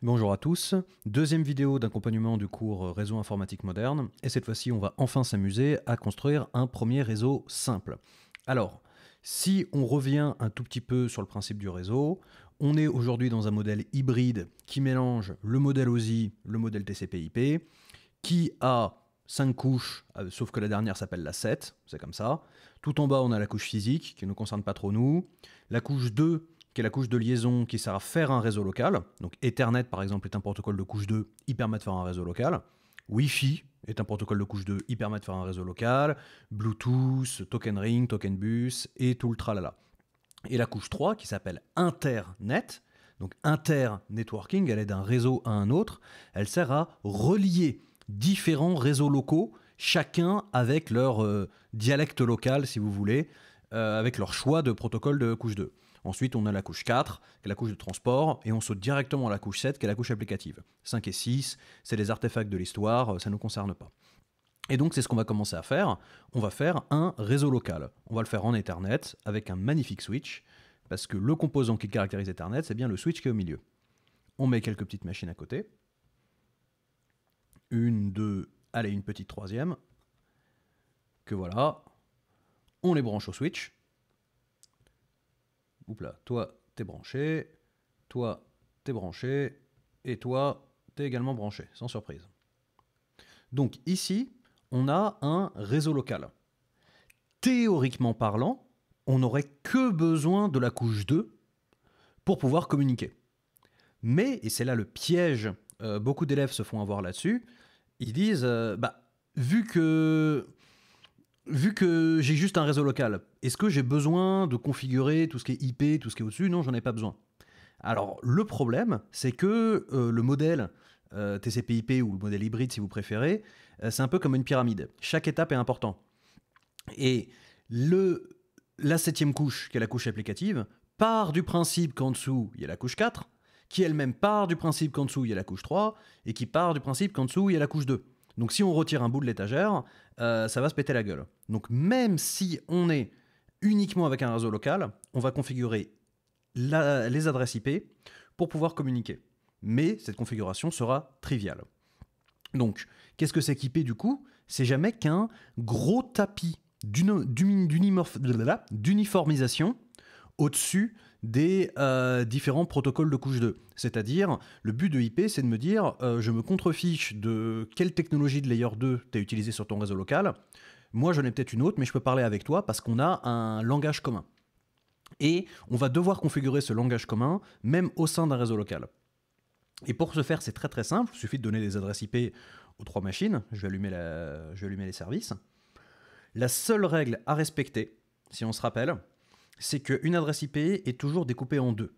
Bonjour à tous, deuxième vidéo d'accompagnement du cours euh, Réseau informatique moderne, et cette fois-ci on va enfin s'amuser à construire un premier réseau simple. Alors, si on revient un tout petit peu sur le principe du réseau, on est aujourd'hui dans un modèle hybride qui mélange le modèle OSI, le modèle TCP/IP, qui a cinq couches, euh, sauf que la dernière s'appelle la 7, c'est comme ça. Tout en bas on a la couche physique qui ne concerne pas trop nous, la couche 2 qui est la couche de liaison qui sert à faire un réseau local. Donc Ethernet, par exemple, est un protocole de couche 2, il permet de faire un réseau local. Wi-Fi est un protocole de couche 2, il permet de faire un réseau local. Bluetooth, Token Ring, Token Bus et tout le tralala. Et la couche 3, qui s'appelle Internet, donc inter-networking, elle est d'un réseau à un autre, elle sert à relier différents réseaux locaux, chacun avec leur euh, dialecte local, si vous voulez, euh, avec leur choix de protocole de couche 2. Ensuite, on a la couche 4, qui est la couche de transport, et on saute directement à la couche 7, qui est la couche applicative. 5 et 6, c'est les artefacts de l'histoire, euh, ça ne nous concerne pas. Et donc, c'est ce qu'on va commencer à faire. On va faire un réseau local. On va le faire en Ethernet avec un magnifique switch, parce que le composant qui caractérise Ethernet, c'est bien le switch qui est au milieu. On met quelques petites machines à côté. Une, deux, allez, une petite troisième. Que voilà. On les branche au switch là, toi, t'es branché, toi, t'es branché, et toi, t'es également branché, sans surprise. Donc ici, on a un réseau local. Théoriquement parlant, on n'aurait que besoin de la couche 2 pour pouvoir communiquer. Mais, et c'est là le piège, euh, beaucoup d'élèves se font avoir là-dessus, ils disent, euh, bah, vu que vu que j'ai juste un réseau local, est-ce que j'ai besoin de configurer tout ce qui est IP, tout ce qui est au-dessus Non, j'en ai pas besoin. Alors, le problème, c'est que euh, le modèle euh, TCP/IP ou le modèle hybride, si vous préférez, euh, c'est un peu comme une pyramide. Chaque étape est importante. Et le, la septième couche, qui est la couche applicative, part du principe qu'en dessous, il y a la couche 4, qui elle-même part du principe qu'en dessous, il y a la couche 3, et qui part du principe qu'en dessous, il y a la couche 2. Donc si on retire un bout de l'étagère, euh, ça va se péter la gueule. Donc même si on est uniquement avec un réseau local, on va configurer les adresses IP pour pouvoir communiquer. Mais cette configuration sera triviale. Donc, qu'est-ce que c'est qu'IP du coup C'est jamais qu'un gros tapis d'uniformisation au-dessus des euh, différents protocoles de couche 2. C'est-à-dire, le but de IP, c'est de me dire, euh, je me contrefiche de quelle technologie de layer 2 tu as utilisée sur ton réseau local. Moi, j'en ai peut-être une autre, mais je peux parler avec toi parce qu'on a un langage commun. Et on va devoir configurer ce langage commun, même au sein d'un réseau local. Et pour ce faire, c'est très très simple. Il suffit de donner des adresses IP aux trois machines. Je je vais allumer les services. La seule règle à respecter, si on se rappelle, c'est qu'une adresse IP est toujours découpée en deux.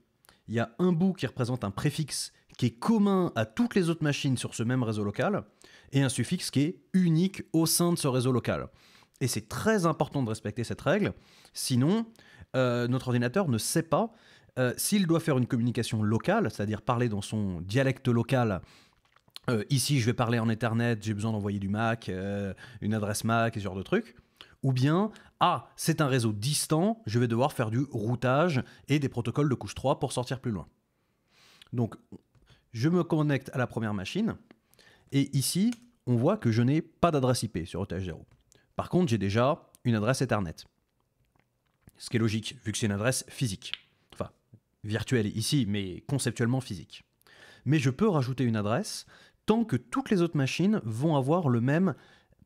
Il y a un bout qui représente un préfixe qui est commun à toutes les autres machines sur ce même réseau local, et un suffixe qui est unique au sein de ce réseau local. Et c'est très important de respecter cette règle, sinon euh, notre ordinateur ne sait pas euh, s'il doit faire une communication locale, c'est-à-dire parler dans son dialecte local euh, ici je vais parler en Ethernet, j'ai besoin d'envoyer du Mac, une adresse Mac, ce genre de trucs, ou bien ah, c'est un réseau distant, je vais devoir faire du routage et des protocoles de couche 3 pour sortir plus loin. Donc, je me connecte à la première machine, et ici, on voit que je n'ai pas d'adresse IP sur oth e 0 Par contre, j'ai déjà une adresse Ethernet. Ce qui est logique, vu que c'est une adresse physique. Enfin, virtuelle ici, mais conceptuellement physique. Mais je peux rajouter une adresse tant que toutes les autres machines vont avoir le même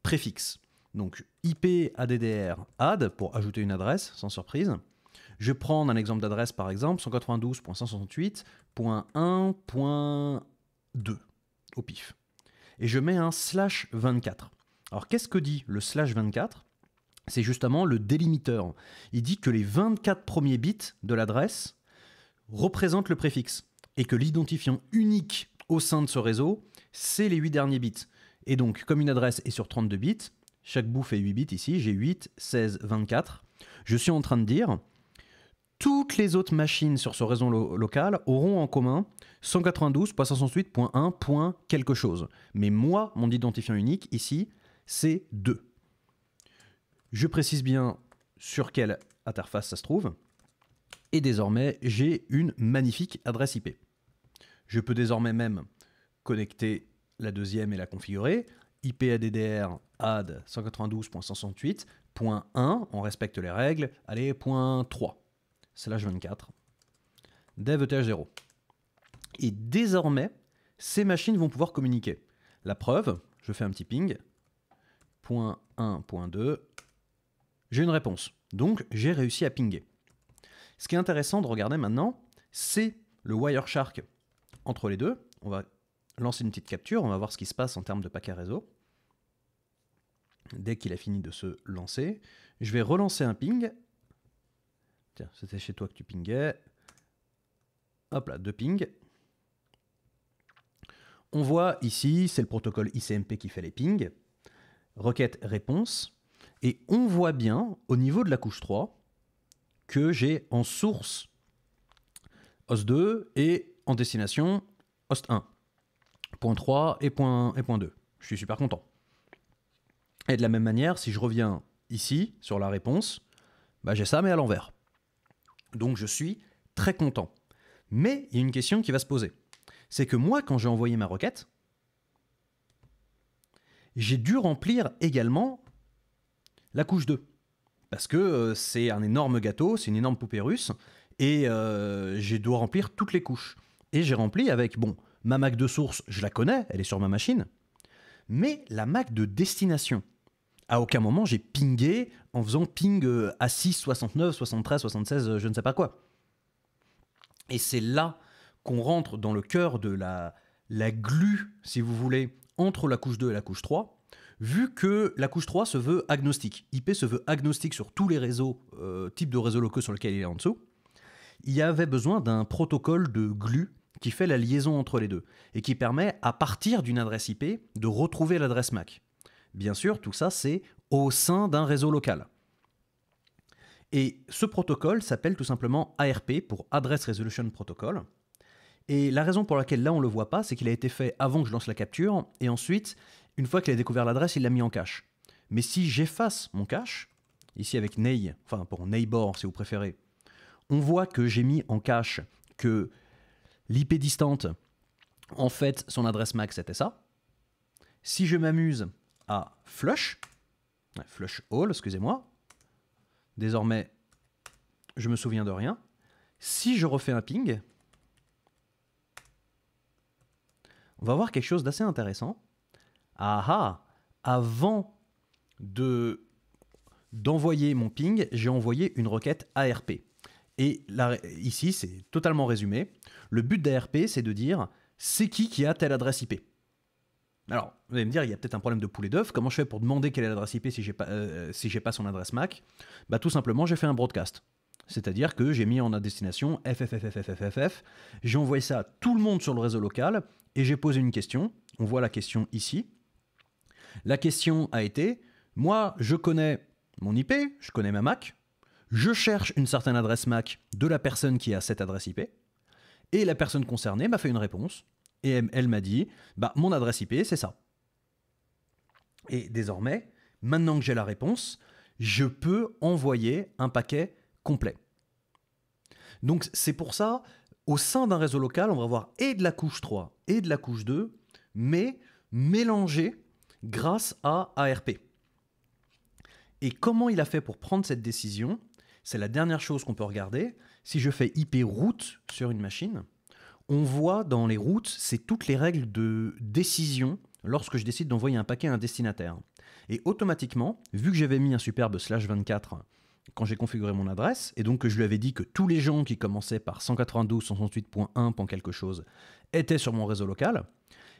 préfixe. Donc IP ADDR add pour ajouter une adresse, sans surprise. Je prends un exemple d'adresse par exemple 192.168.1.2 au pif. Et je mets un slash 24. Alors qu'est-ce que dit le slash 24 C'est justement le délimiteur. Il dit que les 24 premiers bits de l'adresse représentent le préfixe et que l'identifiant unique au sein de ce réseau, c'est les 8 derniers bits. Et donc comme une adresse est sur 32 bits, chaque bouffe fait 8 bits ici. J'ai 8, 16, 24. Je suis en train de dire toutes les autres machines sur ce réseau local auront en commun 192.568.1. quelque chose. Mais moi, mon identifiant unique ici, c'est 2. Je précise bien sur quelle interface ça se trouve. Et désormais, j'ai une magnifique adresse IP. Je peux désormais même connecter la deuxième et la configurer. IPADDR AD 192.168.1 on respecte les règles. Allez, point 3, slash 24, dev ETH 0. Et désormais, ces machines vont pouvoir communiquer. La preuve, je fais un petit ping, point 1, j'ai une réponse. Donc, j'ai réussi à pinger. Ce qui est intéressant de regarder maintenant, c'est le Wireshark entre les deux. On va lancer une petite capture, on va voir ce qui se passe en termes de paquets réseau. Dès qu'il a fini de se lancer, je vais relancer un ping. Tiens, c'était chez toi que tu pingais. Hop là, deux pings. On voit ici, c'est le protocole ICMP qui fait les pings. Requête réponse. Et on voit bien, au niveau de la couche 3, que j'ai en source host 2 et en destination host 1. Point 3 et et point 2. Je suis super content. Et de la même manière, si je reviens ici sur la réponse, bah, j'ai ça mais à l'envers. Donc je suis très content. Mais il y a une question qui va se poser. C'est que moi, quand j'ai envoyé ma requête, j'ai dû remplir également la couche 2. Parce que euh, c'est un énorme gâteau, c'est une énorme poupée russe, et euh, je j'ai dû remplir toutes les couches. Et j'ai rempli avec, bon, ma Mac de source, je la connais, elle est sur ma machine, mais la Mac de destination à aucun moment j'ai pingé en faisant ping à 6, 69, 73, 76, je ne sais pas quoi. Et c'est là qu'on rentre dans le cœur de la, la glu, si vous voulez, entre la couche 2 et la couche 3, vu que la couche 3 se veut agnostique. IP se veut agnostique sur tous les réseaux, type euh, types de réseaux locaux sur lequel il est en dessous. Il y avait besoin d'un protocole de glu qui fait la liaison entre les deux et qui permet, à partir d'une adresse IP, de retrouver l'adresse MAC. Bien sûr, tout ça, c'est au sein d'un réseau local. Et ce protocole s'appelle tout simplement ARP pour Address Resolution Protocol. Et la raison pour laquelle là on ne le voit pas, c'est qu'il a été fait avant que je lance la capture, et ensuite, une fois qu'il a découvert l'adresse, il l'a mis en cache. Mais si j'efface mon cache, ici avec Ney, enfin pour Neighbor si vous préférez, on voit que j'ai mis en cache que l'IP distante, en fait, son adresse MAC c'était ça. Si je m'amuse à flush, flush all, excusez-moi. Désormais, je me souviens de rien. Si je refais un ping, on va voir quelque chose d'assez intéressant. Ah, ah Avant de d'envoyer mon ping, j'ai envoyé une requête ARP. Et là, ici, c'est totalement résumé. Le but d'ARP, c'est de dire c'est qui qui a telle adresse IP. Alors, vous allez me dire, il y a peut-être un problème de poulet d'œuf. Comment je fais pour demander quelle est l'adresse IP si j'ai pas, euh, pas son adresse MAC Bah tout simplement, j'ai fait un broadcast. C'est-à-dire que j'ai mis en destination FFFFFFF, j'ai envoyé ça à tout le monde sur le réseau local et j'ai posé une question. On voit la question ici. La question a été moi, je connais mon IP, je connais ma MAC, je cherche une certaine adresse MAC de la personne qui a cette adresse IP, et la personne concernée m'a fait une réponse et elle m'a dit, bah, mon adresse IP, c'est ça. Et désormais, maintenant que j'ai la réponse, je peux envoyer un paquet complet. Donc c'est pour ça, au sein d'un réseau local, on va avoir et de la couche 3 et de la couche 2, mais mélangé grâce à ARP. Et comment il a fait pour prendre cette décision C'est la dernière chose qu'on peut regarder. Si je fais IP route sur une machine, on voit dans les routes, c'est toutes les règles de décision lorsque je décide d'envoyer un paquet à un destinataire. Et automatiquement, vu que j'avais mis un superbe slash 24 quand j'ai configuré mon adresse, et donc que je lui avais dit que tous les gens qui commençaient par 192.168.1. quelque chose étaient sur mon réseau local,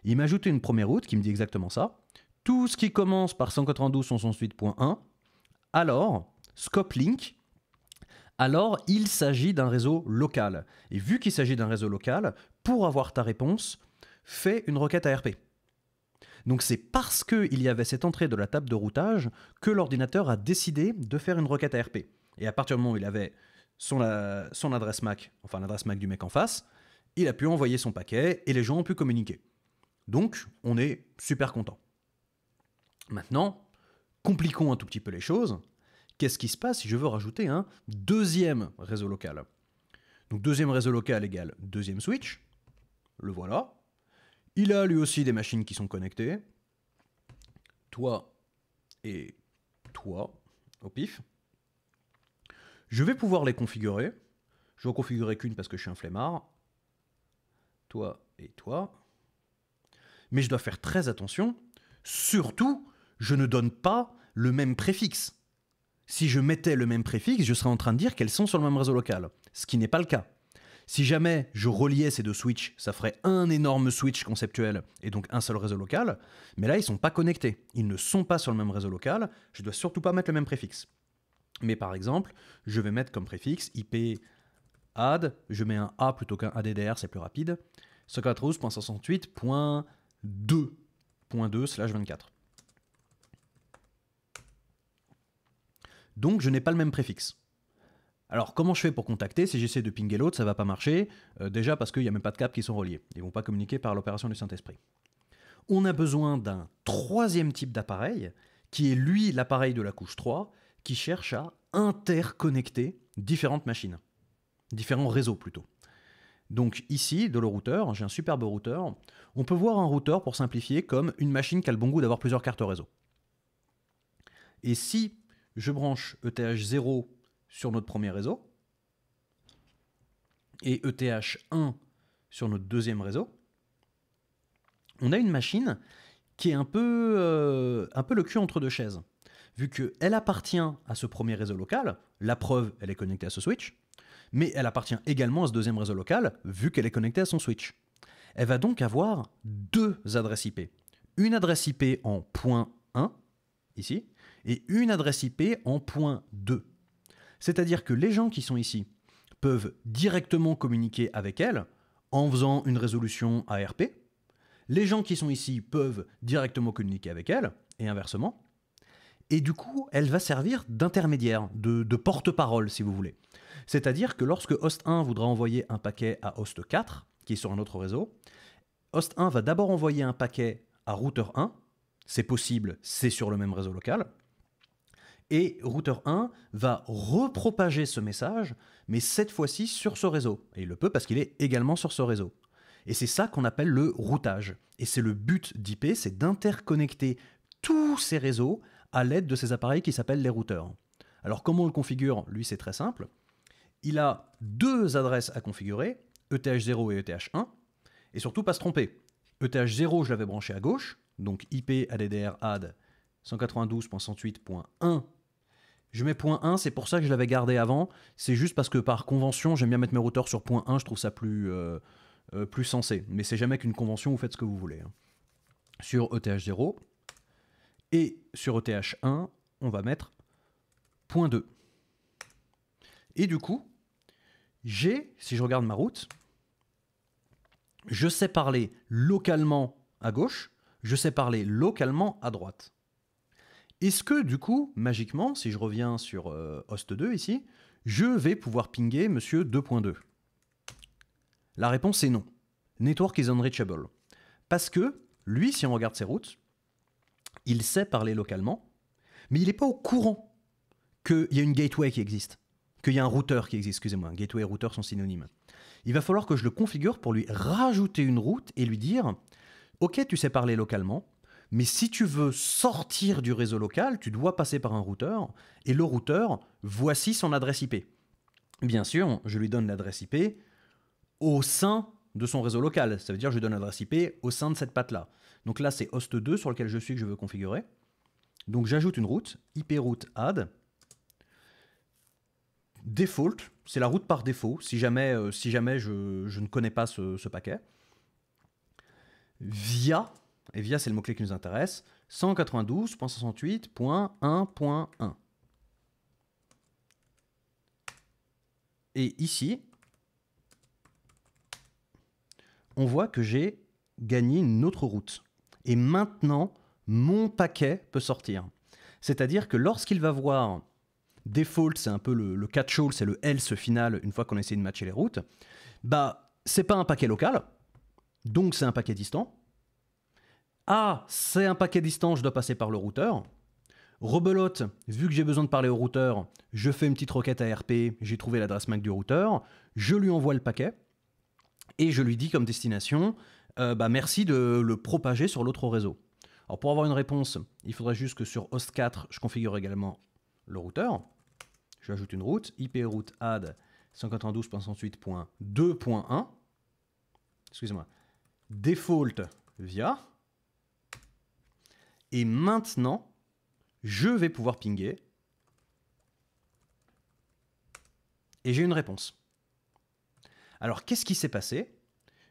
il m'a ajouté une première route qui me dit exactement ça. Tout ce qui commence par 192.168.1, alors Scope Link, alors il s'agit d'un réseau local. Et vu qu'il s'agit d'un réseau local, pour avoir ta réponse, fais une requête ARP. Donc c'est parce qu'il y avait cette entrée de la table de routage que l'ordinateur a décidé de faire une requête ARP. Et à partir du moment où il avait euh, son, adresse MAC, enfin l'adresse MAC du mec en face, il a pu envoyer son paquet et les gens ont pu communiquer. Donc on est super content. Maintenant, compliquons un tout petit peu les choses. Qu'est-ce qui se passe si je veux rajouter un deuxième réseau local Donc deuxième réseau local égale deuxième switch. Le voilà. Il a lui aussi des machines qui sont connectées. Toi et toi, au pif. Je vais pouvoir les configurer. Je vais configurer qu'une parce que je suis un flemmard. Toi et toi. Mais je dois faire très attention. Surtout, je ne donne pas le même préfixe. Si je mettais le même préfixe, je serais en train de dire qu'elles sont sur le même réseau local, ce qui n'est pas le cas. Si jamais je reliais ces deux switches, ça ferait un énorme switch conceptuel et donc un seul réseau local, mais là ils ne sont pas connectés, ils ne sont pas sur le même réseau local, je ne dois surtout pas mettre le même préfixe. Mais par exemple, je vais mettre comme préfixe IP add, je mets un A plutôt qu'un ADDR, c'est plus rapide, 2.2 24. donc je n'ai pas le même préfixe. Alors comment je fais pour contacter Si j'essaie de pinguer l'autre, ça va pas marcher, euh, déjà parce qu'il n'y a même pas de câbles qui sont reliés, ils vont pas communiquer par l'opération du Saint-Esprit. On a besoin d'un troisième type d'appareil, qui est lui l'appareil de la couche 3, qui cherche à interconnecter différentes machines, différents réseaux plutôt. Donc ici, de le routeur, j'ai un superbe routeur. On peut voir un routeur, pour simplifier, comme une machine qui a le bon goût d'avoir plusieurs cartes réseau. Et si je branche ETH0 sur notre premier réseau et ETH1 sur notre deuxième réseau, on a une machine qui est un peu, euh, un peu le cul entre deux chaises. Vu qu'elle appartient à ce premier réseau local, la preuve, elle est connectée à ce switch, mais elle appartient également à ce deuxième réseau local, vu qu'elle est connectée à son switch. Elle va donc avoir deux adresses IP. Une adresse IP en point 1, ici, et une adresse IP en point 2. C'est-à-dire que les gens qui sont ici peuvent directement communiquer avec elle en faisant une résolution ARP. Les gens qui sont ici peuvent directement communiquer avec elle et inversement. Et du coup, elle va servir d'intermédiaire, de, porte-parole si vous voulez. C'est-à-dire que lorsque host 1 voudra envoyer un paquet à host 4, qui est sur un autre réseau, host 1 va d'abord envoyer un paquet à routeur 1, c'est possible, c'est sur le même réseau local. Et routeur 1 va repropager ce message, mais cette fois-ci sur ce réseau. Et il le peut parce qu'il est également sur ce réseau. Et c'est ça qu'on appelle le routage. Et c'est le but d'IP, c'est d'interconnecter tous ces réseaux à l'aide de ces appareils qui s'appellent les routeurs. Alors comment on le configure Lui, c'est très simple. Il a deux adresses à configurer, ETH0 et ETH1, et surtout pas se tromper. ETH0, je l'avais branché à gauche, donc IP ADDR add 192.168.1 je mets point 1, c'est pour ça que je l'avais gardé avant. C'est juste parce que par convention, j'aime bien mettre mes routeurs sur point 1, je trouve ça plus, euh, euh, plus sensé. Mais c'est jamais qu'une convention, vous faites ce que vous voulez. Hein. Sur ETH0 et sur ETH1, on va mettre point 2. Et du coup, j'ai, si je regarde ma route, je sais parler localement à gauche, je sais parler localement à droite. Est-ce que du coup, magiquement, si je reviens sur euh, host 2 ici, je vais pouvoir pinger monsieur 2.2 La réponse est non. Network is unreachable. Parce que lui, si on regarde ses routes, il sait parler localement, mais il n'est pas au courant qu'il y a une gateway qui existe, qu'il y a un routeur qui existe, excusez-moi, gateway et routeur sont synonymes. Il va falloir que je le configure pour lui rajouter une route et lui dire, ok, tu sais parler localement, mais si tu veux sortir du réseau local, tu dois passer par un routeur. Et le routeur, voici son adresse IP. Bien sûr, je lui donne l'adresse IP au sein de son réseau local. Ça veut dire que je donne l'adresse IP au sein de cette patte-là. Donc là, c'est host 2 sur lequel je suis que je veux configurer. Donc j'ajoute une route, IP route add. Default, c'est la route par défaut, si jamais, euh, si jamais je, ne connais pas ce paquet. Via, et via c'est le mot-clé qui nous intéresse, 192.68.1.1. Et ici, on voit que j'ai gagné une autre route. Et maintenant, mon paquet peut sortir. C'est-à-dire que lorsqu'il va voir default, c'est un peu le, catch-all, c'est le else final une fois qu'on a essayé de matcher les routes, bah c'est pas un paquet local, donc c'est un paquet distant, ah, c'est un paquet distant, je dois passer par le routeur. Rebelote, vu que j'ai besoin de parler au routeur, je fais une petite requête ARP, j'ai trouvé l'adresse MAC du routeur, je lui envoie le paquet, et je lui dis comme destination, euh, bah merci de le propager sur l'autre réseau. Alors pour avoir une réponse, il faudrait juste que sur host 4, je configure également le routeur. Je ajoute une route, IP route add 192.168.2.1, excusez-moi, default via, et maintenant, je vais pouvoir pinguer. Et j'ai une réponse. Alors, qu'est-ce qui s'est passé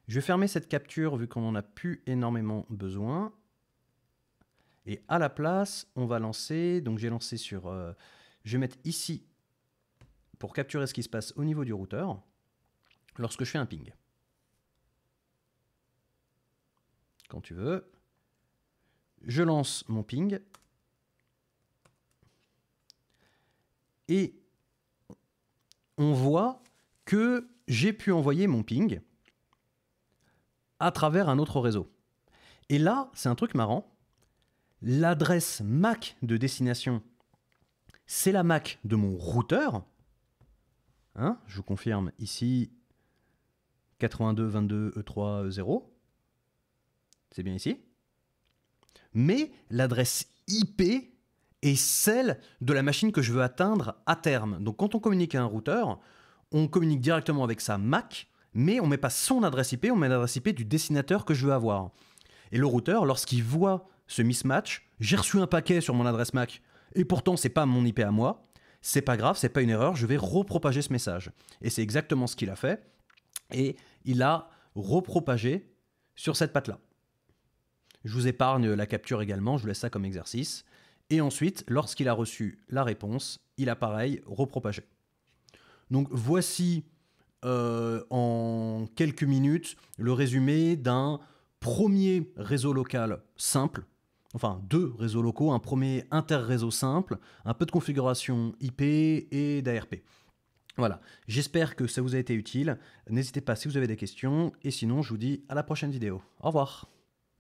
Je vais fermer cette capture vu qu'on n'en a plus énormément besoin. Et à la place, on va lancer. Donc, j'ai lancé sur. Euh, je vais mettre ici pour capturer ce qui se passe au niveau du routeur lorsque je fais un ping. Quand tu veux je lance mon ping. Et on voit que j'ai pu envoyer mon ping à travers un autre réseau. Et là, c'est un truc marrant. L'adresse MAC de destination, c'est la MAC de mon routeur. Hein, je vous confirme ici 82 22 3 0. C'est bien ici mais l'adresse IP est celle de la machine que je veux atteindre à terme. Donc quand on communique à un routeur, on communique directement avec sa MAC, mais on ne met pas son adresse IP, on met l'adresse IP du dessinateur que je veux avoir. Et le routeur, lorsqu'il voit ce mismatch, j'ai reçu un paquet sur mon adresse MAC, et pourtant c'est pas mon IP à moi, c'est pas grave, c'est pas une erreur, je vais repropager ce message. Et c'est exactement ce qu'il a fait, et il a repropagé sur cette patte-là. Je vous épargne la capture également, je vous laisse ça comme exercice. Et ensuite, lorsqu'il a reçu la réponse, il a pareil repropagé. Donc voici euh, en quelques minutes le résumé d'un premier réseau local simple, enfin deux réseaux locaux, un premier inter-réseau simple, un peu de configuration IP et d'ARP. Voilà, j'espère que ça vous a été utile. N'hésitez pas si vous avez des questions, et sinon je vous dis à la prochaine vidéo. Au revoir